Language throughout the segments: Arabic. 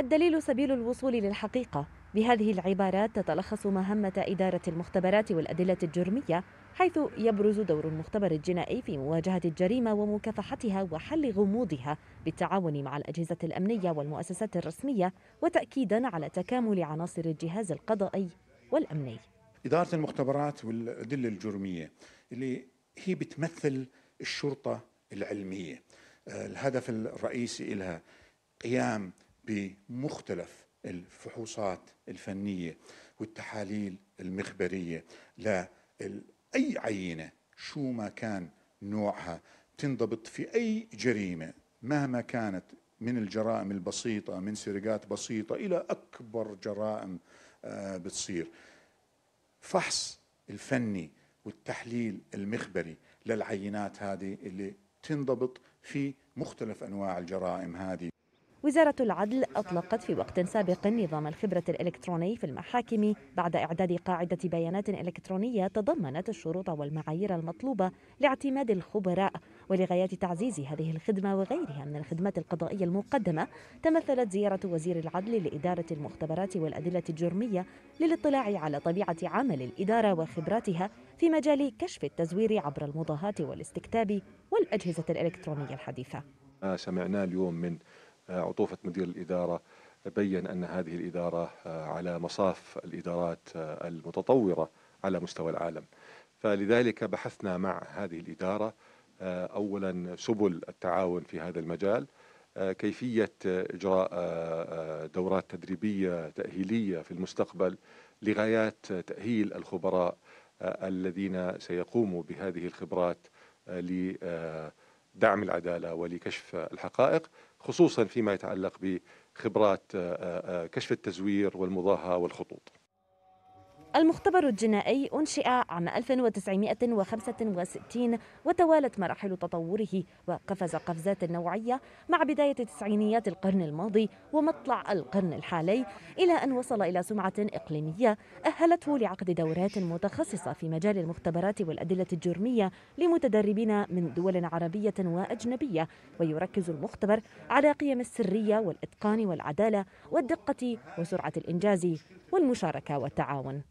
الدليل سبيل الوصول للحقيقة بهذه العبارات تتلخص مهمة إدارة المختبرات والأدلة الجرمية حيث يبرز دور المختبر الجنائي في مواجهة الجريمة ومكافحتها وحل غموضها بالتعاون مع الأجهزة الأمنية والمؤسسات الرسمية وتأكيدا على تكامل عناصر الجهاز القضائي والأمني إدارة المختبرات والأدلة الجرمية اللي هي بتمثل الشرطة العلمية آه، الهدف الرئيسي لها قيام بمختلف الفحوصات الفنية والتحاليل المخبرية لأي عينة شو ما كان نوعها تنضبط في أي جريمة مهما كانت من الجرائم البسيطة من سرقات بسيطة إلى أكبر جرائم آه، بتصير فحص الفني والتحليل المخبري للعينات هذه اللي تنضبط في مختلف أنواع الجرائم هذه وزارة العدل أطلقت في وقت سابق نظام الخبرة الإلكتروني في المحاكم بعد إعداد قاعدة بيانات إلكترونية تضمنت الشروط والمعايير المطلوبة لاعتماد الخبراء ولغايات تعزيز هذه الخدمة وغيرها من الخدمات القضائية المقدمة تمثلت زيارة وزير العدل لإدارة المختبرات والأدلة الجرمية للاطلاع على طبيعة عمل الإدارة وخبراتها في مجال كشف التزوير عبر المضاهات والاستكتاب والأجهزة الإلكترونية الحديثة. ما آه، سمعناه اليوم من عطوفة مدير الإدارة بين أن هذه الإدارة آه، على مصاف الإدارات آه، المتطورة على مستوى العالم فلذلك بحثنا مع هذه الإدارة آه، أولا سبل التعاون في هذا المجال كيفية إجراء دورات تدريبية تأهيلية في المستقبل لغايات تأهيل الخبراء الذين سيقوموا بهذه الخبرات لدعم العدالة ولكشف الحقائق خصوصا فيما يتعلق بخبرات آه، آه، آه، كشف التزوير والمضاهه والخطوط المختبر الجنائي أنشئ عام 1965 وتوالت مراحل تطوره وقفز قفزات نوعية مع بداية تسعينيات القرن الماضي ومطلع القرن الحالي إلى أن وصل إلى سمعة إقليمية أهلته لعقد دورات متخصصة في مجال المختبرات والأدلة الجرمية لمتدربين من دول عربية وأجنبية ويركز المختبر على قيم السرية والإتقان والعدالة والدقة وسرعة الإنجاز والمشاركة والتعاون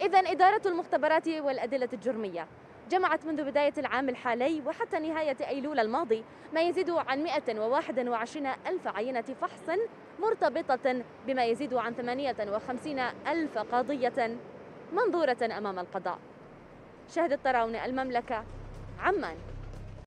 إذا إدارة المختبرات والأدلة الجرمية جمعت منذ بداية العام الحالي وحتى نهاية أيلول الماضي ما يزيد عن 121 ألف عينة فحص مرتبطة بما يزيد عن 58 ألف قضية منظورة أمام القضاء شهد الطراون المملكة عمان